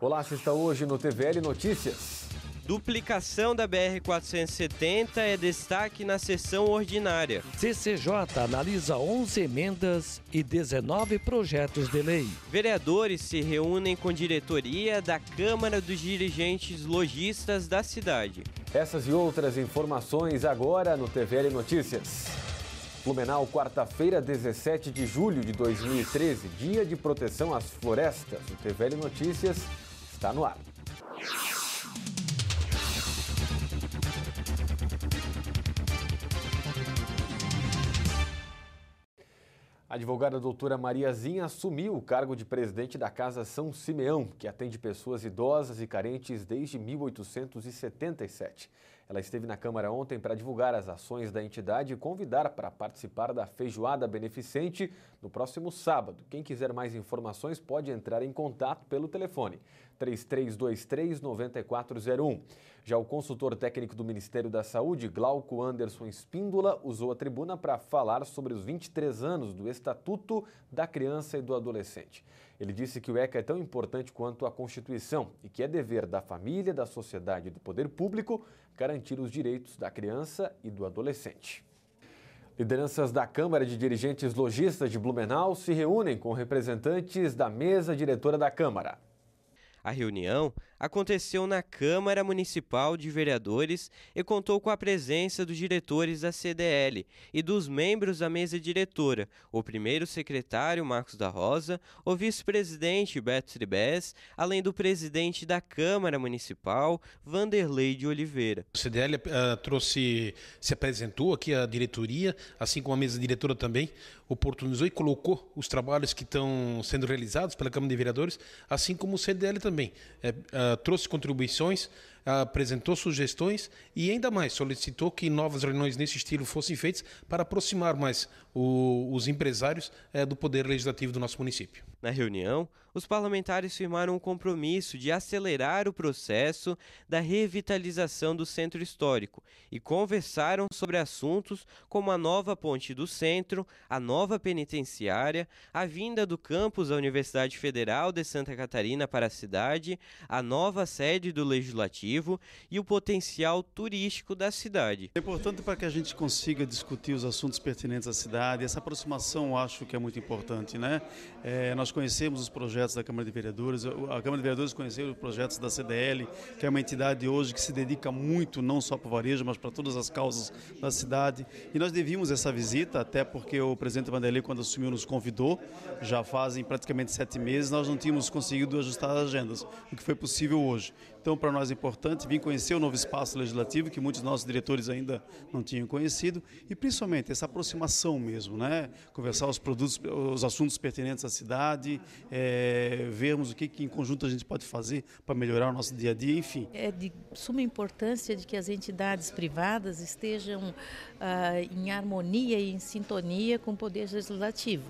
Olá, assista hoje no TVL Notícias. Duplicação da BR-470 é destaque na sessão ordinária. CCJ analisa 11 emendas e 19 projetos de lei. Vereadores se reúnem com diretoria da Câmara dos Dirigentes Logistas da cidade. Essas e outras informações agora no TVL Notícias. Blumenau, quarta-feira, 17 de julho de 2013, dia de proteção às florestas. O TVL Notícias está no ar. A advogada doutora Mariazinha assumiu o cargo de presidente da Casa São Simeão, que atende pessoas idosas e carentes desde 1877. Ela esteve na Câmara ontem para divulgar as ações da entidade e convidar para participar da feijoada beneficente no próximo sábado. Quem quiser mais informações pode entrar em contato pelo telefone 3323 9401. Já o consultor técnico do Ministério da Saúde, Glauco Anderson Espíndola, usou a tribuna para falar sobre os 23 anos do Estatuto da Criança e do Adolescente. Ele disse que o ECA é tão importante quanto a Constituição e que é dever da família, da sociedade e do poder público garantir os direitos da criança e do adolescente. Lideranças da Câmara de Dirigentes Logistas de Blumenau se reúnem com representantes da mesa diretora da Câmara. A reunião aconteceu na Câmara Municipal de Vereadores e contou com a presença dos diretores da CDL e dos membros da mesa diretora, o primeiro secretário Marcos da Rosa, o vice-presidente Beto Tribés, além do presidente da Câmara Municipal, Vanderlei de Oliveira. O CDL uh, eh, trouxe, se apresentou aqui a diretoria, assim como a mesa diretora também, oportunizou e colocou os trabalhos que estão sendo realizados pela Câmara de Vereadores, assim como o CDL também. É, uh, eh, trouxe contribuições, uh, apresentou sugestões e ainda mais solicitou que novas reuniões nesse estilo fossem feitas para aproximar mais o, os empresários uh, do poder legislativo do nosso município. Na reunião, os parlamentares firmaram o compromisso de acelerar o processo da revitalização do centro histórico e conversaram sobre assuntos como a nova ponte do centro, a nova penitenciária, a vinda do campus da Universidade Federal de Santa Catarina para a cidade, a nova sede do Legislativo e o potencial turístico da cidade. É importante para que a gente consiga discutir os assuntos pertinentes à cidade, essa aproximação eu acho que é muito importante, né? É, nós conhecemos os projetos projetos da Câmara de Vereadores. A Câmara de Vereadores conheceu os projetos da CDL, que é uma entidade hoje que se dedica muito, não só para o varejo, mas para todas as causas da cidade. E nós devíamos essa visita, até porque o presidente Vanderlei, quando assumiu, nos convidou, já fazem praticamente sete meses, nós não tínhamos conseguido ajustar as agendas, o que foi possível hoje. Então, para nós é importante vir conhecer o novo espaço legislativo, que muitos nossos diretores ainda não tinham conhecido, e principalmente essa aproximação mesmo, né? conversar os produtos, os assuntos pertinentes à cidade, é, eh, vermos o que, que, em conjunto a gente pode fazer para melhorar o nosso dia a dia, enfim. É de suma importância de que as entidades privadas estejam ah, em harmonia e em sintonia com o poder legislativo,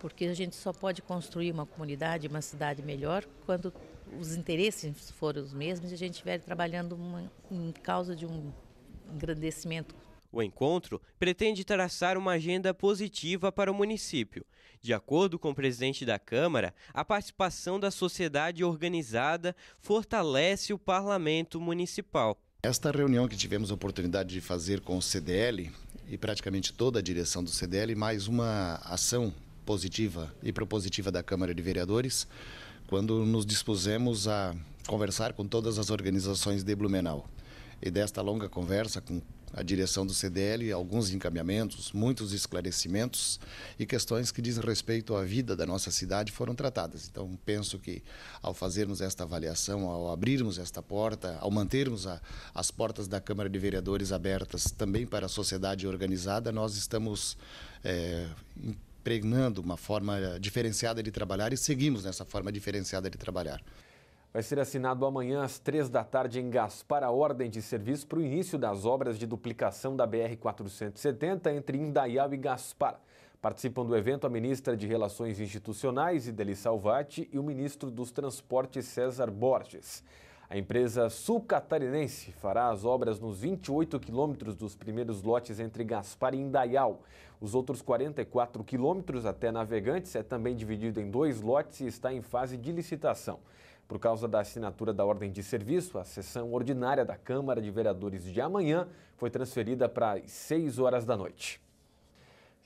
porque a gente só pode construir uma comunidade, uma cidade melhor quando os interesses forem os mesmos e a gente estiver trabalhando uma, em causa de um engrandecimento o encontro pretende traçar uma agenda positiva para o município. De acordo com o presidente da Câmara, a participação da sociedade organizada fortalece o parlamento municipal. Esta reunião que tivemos a oportunidade de fazer com o CDL e praticamente toda a direção do CDL, mais uma ação positiva e propositiva da Câmara de Vereadores, quando nos dispusemos a conversar com todas as organizações de Blumenau. E desta longa conversa com a direção do CDL alguns encaminhamentos, muitos esclarecimentos e questões que dizem respeito à vida da nossa cidade foram tratadas. Então, penso que ao fazermos esta avaliação, ao abrirmos esta porta, ao mantermos a, as portas da Câmara de Vereadores abertas também para a sociedade organizada, nós estamos é, impregnando uma forma diferenciada de trabalhar e seguimos nessa forma diferenciada de trabalhar. Vai ser assinado amanhã às três da tarde em Gaspar a ordem de serviço para o início das obras de duplicação da BR-470 entre Indaial e Gaspar. Participam do evento a ministra de Relações Institucionais, Ideli Salvati, e o ministro dos Transportes, César Borges. A empresa sul-catarinense fará as obras nos 28 quilômetros dos primeiros lotes entre Gaspar e Indaial. Os outros 44 quilômetros até Navegantes é também dividido em dois lotes e está em fase de licitação. Por causa da assinatura da ordem de serviço, a sessão ordinária da Câmara de Vereadores de amanhã foi transferida para as 6 horas da noite.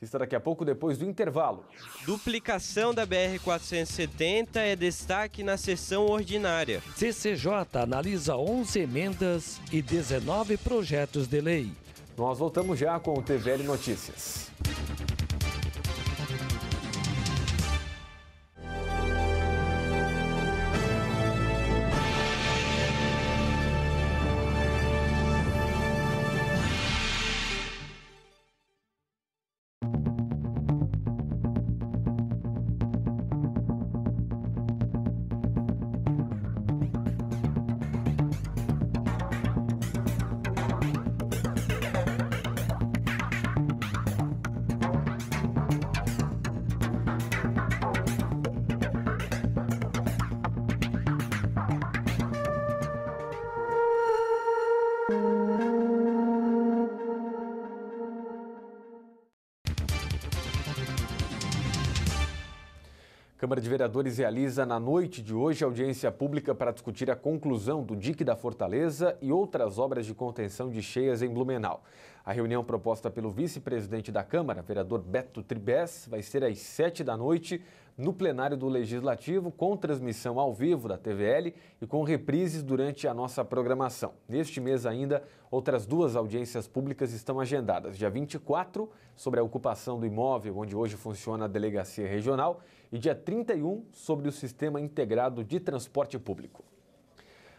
Está daqui a pouco, depois do intervalo. Duplicação da BR-470 é destaque na sessão ordinária. CCJ analisa 11 emendas e 19 projetos de lei. Nós voltamos já com o TVL Notícias. Câmara de Vereadores realiza na noite de hoje audiência pública para discutir a conclusão do dique da Fortaleza e outras obras de contenção de cheias em Blumenau. A reunião proposta pelo vice-presidente da Câmara, vereador Beto Tribes, vai ser às sete da noite no plenário do Legislativo, com transmissão ao vivo da TVL e com reprises durante a nossa programação. Neste mês ainda, outras duas audiências públicas estão agendadas: dia 24, sobre a ocupação do imóvel onde hoje funciona a delegacia regional, e dia 31 sobre o Sistema Integrado de Transporte Público.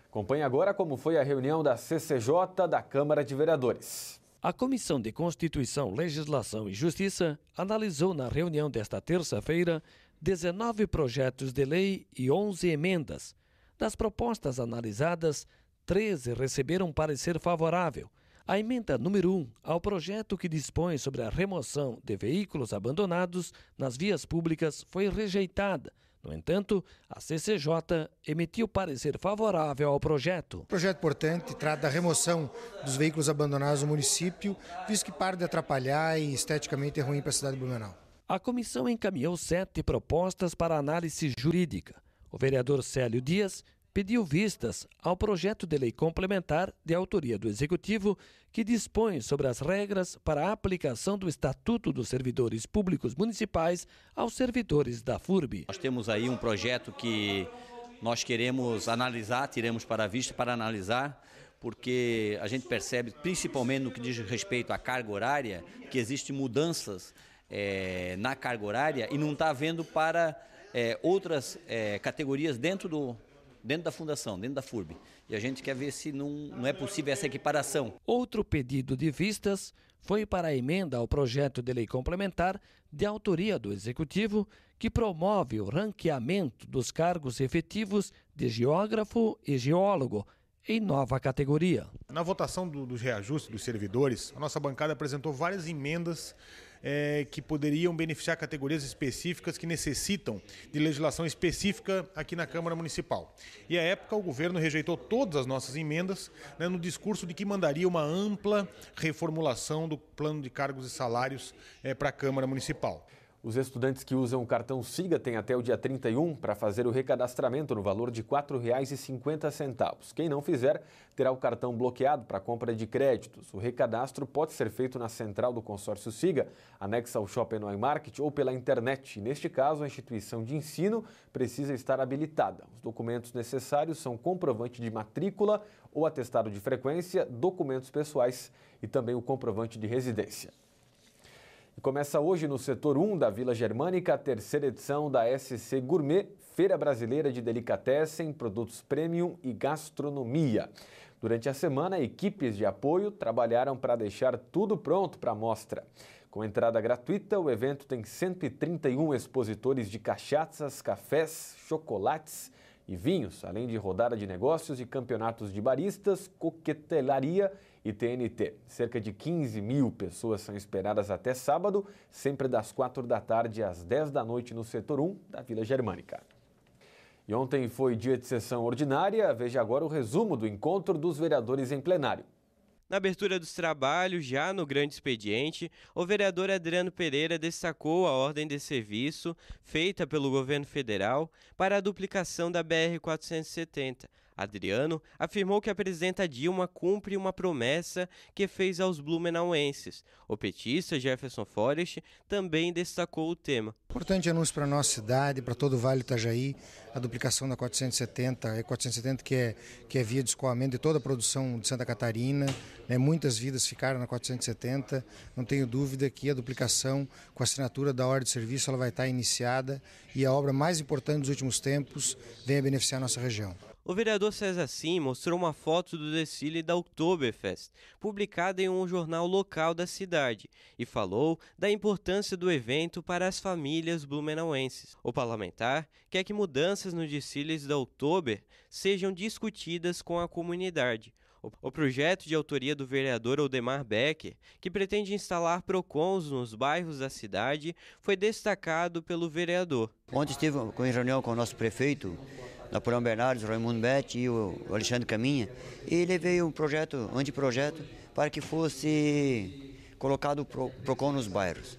Acompanhe agora como foi a reunião da CCJ da Câmara de Vereadores. A Comissão de Constituição, Legislação e Justiça analisou na reunião desta terça-feira 19 projetos de lei e 11 emendas. Das propostas analisadas, 13 receberam parecer favorável a emenda número 1 um ao projeto que dispõe sobre a remoção de veículos abandonados nas vias públicas foi rejeitada. No entanto, a CCJ emitiu parecer favorável ao projeto. O projeto, portanto, trata da remoção dos veículos abandonados no município, visto que para de atrapalhar e esteticamente é ruim para a cidade de Blumenau. A comissão encaminhou sete propostas para análise jurídica. O vereador Célio Dias pediu vistas ao projeto de lei complementar de autoria do Executivo que dispõe sobre as regras para a aplicação do Estatuto dos Servidores Públicos Municipais aos servidores da FURB. Nós temos aí um projeto que nós queremos analisar, tiremos para a vista para analisar, porque a gente percebe, principalmente no que diz respeito à carga horária, que existem mudanças é, na carga horária e não está havendo para é, outras é, categorias dentro do, dentro da fundação, dentro da FURB. E a gente quer ver se não, não é possível essa equiparação. Outro pedido de vistas foi para a emenda ao projeto de lei complementar de autoria do Executivo, que promove o ranqueamento dos cargos efetivos de geógrafo e geólogo em nova categoria. Na votação do, dos reajustes dos servidores, a nossa bancada apresentou várias emendas é, que poderiam beneficiar categorias específicas que necessitam de legislação específica aqui na Câmara Municipal. E à época o governo rejeitou todas as nossas emendas né, no discurso de que mandaria uma ampla reformulação do plano de cargos e salários é, para a Câmara Municipal. Os estudantes que usam o cartão SIGA têm até o dia 31 para fazer o recadastramento no valor de R$ 4,50. Quem não fizer, terá o cartão bloqueado para compra de créditos. O recadastro pode ser feito na central do consórcio SIGA, anexa ao Shopping Noi Market ou pela internet. Neste caso, a instituição de ensino precisa estar habilitada. Os documentos necessários são comprovante de matrícula ou atestado de frequência, documentos pessoais e também o comprovante de residência. Começa hoje no setor 1 da Vila Germânica a terceira edição da SC Gourmet, Feira Brasileira de Delicatessen, Produtos Premium e Gastronomia. Durante a semana, equipes de apoio trabalharam para deixar tudo pronto para a mostra. Com entrada gratuita, o evento tem 131 expositores de cachaças, cafés, chocolates e vinhos, além de rodada de negócios e campeonatos de baristas, coquetelaria e TNT. Cerca de 15 mil pessoas são esperadas até sábado, sempre das 4 da tarde às 10 da noite no setor 1 da Vila Germânica. E ontem foi dia de sessão ordinária, veja agora o resumo do encontro dos vereadores em plenário. Na abertura dos trabalhos, já no grande expediente, o vereador Adriano Pereira destacou a ordem de serviço feita pelo governo federal para a duplicação da BR-470, Adriano afirmou que a presidenta Dilma cumpre uma promessa que fez aos blumenauenses. O petista Jefferson Forest também destacou o tema. Importante anúncio para a nossa cidade, para todo o Vale Itajaí, a duplicação da 470, 470 é, que é, que é via de escoamento de toda a produção de Santa Catarina, né? muitas vidas ficaram na 470, não tenho dúvida que a duplicação com a assinatura da ordem de serviço ela vai estar tá iniciada e a obra mais importante dos últimos tempos vem a beneficiar a nossa região. O vereador César Sim mostrou uma foto do desfile da Oktoberfest, publicada em um jornal local da cidade, e falou da importância do evento para as famílias blumenauenses. O parlamentar quer que mudanças nos desfiles da Oktober sejam discutidas com a comunidade. O projeto de autoria do vereador Odemar Becker, que pretende instalar PROCONs nos bairros da cidade, foi destacado pelo vereador. Ontem estive em reunião com o nosso prefeito Napoleão Bernardes, Raimundo Betti e o Alexandre Caminha. E levei um projeto, um anteprojeto, para que fosse colocado o PROCON nos bairros.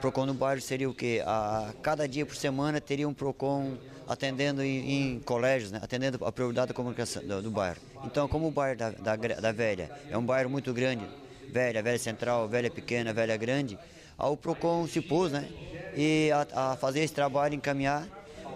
PROCON no bairro seria o quê? A, cada dia por semana teria um PROCON atendendo em, em colégios, né? atendendo a prioridade da comunicação do, do bairro. Então, como o bairro da, da, da, Velha é um bairro muito grande, Velha, Velha Central, Velha Pequena, Velha Grande, o PROCON se pôs né? e a, a fazer esse trabalho, encaminhar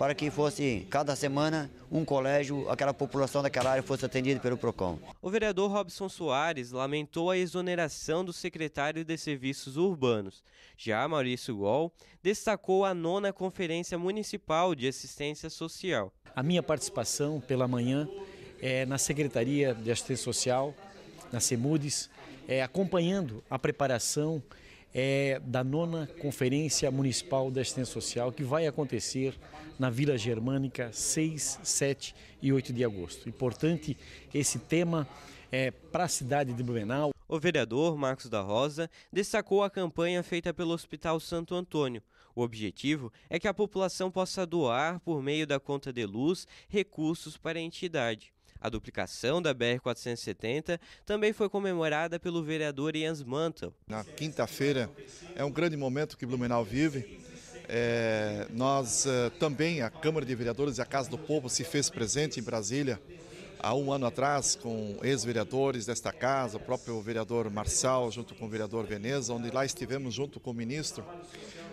para que fosse, cada semana, um colégio, aquela população daquela área fosse atendida pelo PROCON. O vereador Robson Soares lamentou a exoneração do secretário de Serviços Urbanos. Já Maurício Gol destacou a nona Conferência Municipal de Assistência Social. A minha participação pela manhã é na Secretaria de Assistência Social, na CEMUDES, é, acompanhando a preparação é da nona Conferência Municipal da Assistência Social, que vai acontecer na Vila Germânica 6, 7 e 8 de agosto. Importante esse tema é, para a cidade de Blumenau. O vereador Marcos da Rosa destacou a campanha feita pelo Hospital Santo Antônio. O objetivo é que a população possa doar, por meio da conta de luz, recursos para a entidade. A duplicação da BR-470 também foi comemorada pelo vereador Jens Mantel. Na quinta-feira é um grande momento que Blumenau vive. É, nós é, também, a Câmara de Vereadores e a Casa do Povo se fez presente em Brasília há um ano atrás com ex-vereadores desta casa, o próprio vereador Marçal, junto com o vereador Veneza, onde lá estivemos junto com o ministro.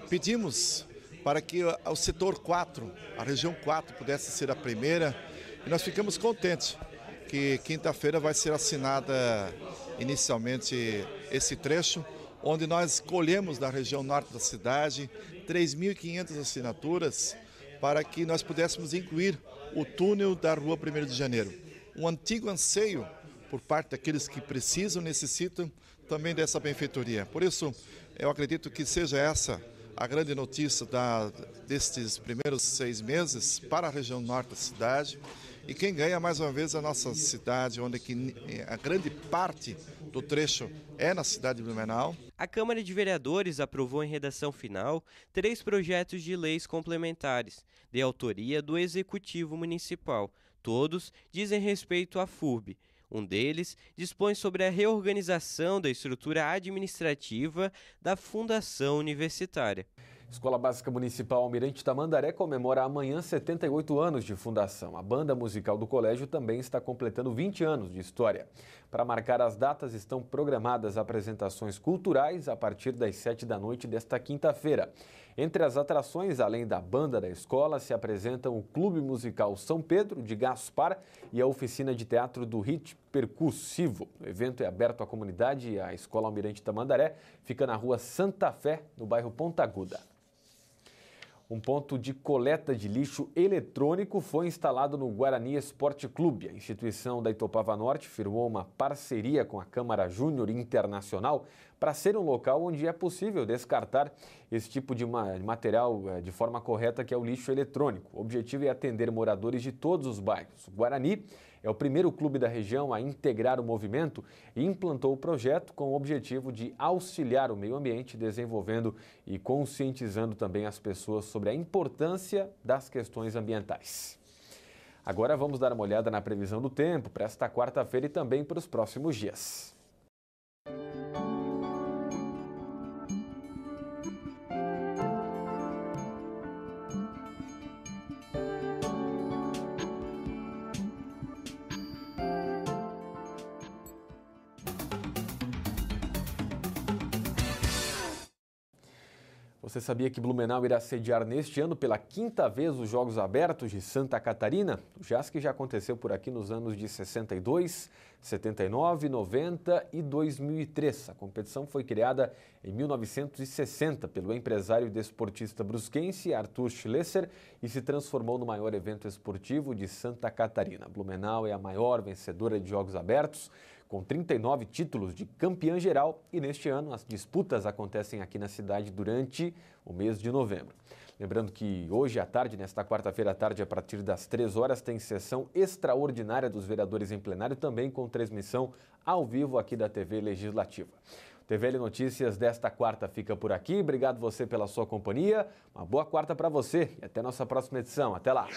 Pedimos para que o setor 4, a região 4, pudesse ser a primeira e nós ficamos contentes que quinta-feira vai ser assinada inicialmente esse trecho, onde nós colhemos da região norte da cidade 3.500 assinaturas para que nós pudéssemos incluir o túnel da Rua 1 de Janeiro. Um antigo anseio por parte daqueles que precisam, necessitam também dessa benfeitoria. Por isso, eu acredito que seja essa a grande notícia da, destes primeiros seis meses para a região norte da cidade. E quem ganha, mais uma vez, a nossa cidade, onde eh, a grande parte do trecho é na cidade de Blumenau. A Câmara de Vereadores aprovou em redação final três projetos de leis complementares, de autoria do Executivo Municipal. Todos dizem respeito à FURB. Um deles dispõe sobre a reorganização da estrutura administrativa da Fundação Universitária. Escola Básica Municipal Almirante Tamandaré comemora amanhã 78 anos de fundação. A banda musical do colégio também está completando 20 anos de história. Para marcar as datas, estão programadas apresentações culturais a partir das 7 da noite desta quinta-feira. Entre as atrações, além da banda da escola, se apresentam o Clube Musical São Pedro de Gaspar e a oficina de teatro do Hit Percussivo. O evento é aberto à comunidade e a Escola Almirante Tamandaré fica na rua Santa Fé, no bairro Ponta Aguda um ponto de coleta de lixo eletrônico foi instalado no Guarani Esporte Clube. A instituição da Itopava Norte firmou uma parceria com a Câmara Júnior Internacional para ser um local onde é possível descartar esse tipo de material eh, de forma correta, que é o lixo eletrônico. O objetivo é atender moradores de todos os bairros. O Guarani é o primeiro clube da região a integrar o movimento e implantou o projeto com o objetivo de auxiliar o meio ambiente, desenvolvendo e conscientizando também as pessoas sobre a importância das questões ambientais. Agora vamos dar uma olhada na previsão do tempo para esta quarta-feira e também para os próximos dias. sabia que Blumenau irá sediar neste ano pela quinta vez os Jogos Abertos de Santa Catarina? O JASC já aconteceu por aqui nos anos de 62, 79, 90 e 2003. A competição foi criada em 1960 pelo empresário desportista brusquense Arthur Schlesser e se transformou no maior evento esportivo de Santa Catarina. Blumenau é a maior vencedora de Jogos Abertos com 39 títulos de campeã geral e neste ano as disputas acontecem aqui na cidade durante o mês de novembro. Lembrando que hoje à tarde, nesta quarta-feira à tarde, a partir das 3 horas, tem sessão extraordinária dos vereadores em plenário, também com transmissão ao vivo aqui da TV Legislativa. TVL Notícias desta quarta fica por aqui. Obrigado você pela sua companhia. Uma boa quarta para você e até nossa próxima edição. Até lá.